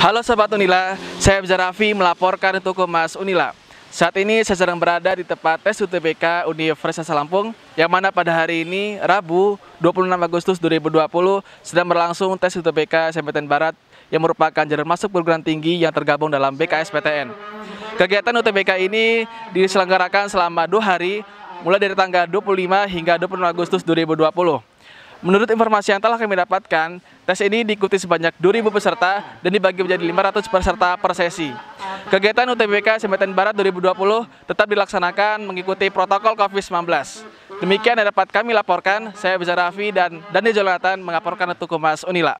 Halo sahabat Unila, saya Abza Raffi melaporkan untuk Mas Unila. Saat ini saya sedang berada di tempat tes UTBK Universitas Lampung yang mana pada hari ini Rabu 26 Agustus 2020 sedang berlangsung tes UTBK SMPTN Barat yang merupakan jalur masuk perguruan tinggi yang tergabung dalam BKSPTN. Kegiatan UTBK ini diselenggarakan selama dua hari mulai dari tanggal 25 hingga 26 Agustus 2020. Menurut informasi yang telah kami dapatkan, Tes ini diikuti sebanyak 2.000 peserta dan dibagi menjadi 500 peserta per sesi. Kegiatan UTBK Semeten Barat 2020 tetap dilaksanakan mengikuti protokol COVID-19. Demikian yang dapat kami laporkan, saya Biza Raffi dan Dani Jolatan mengaporkan untuk Kumas Unila.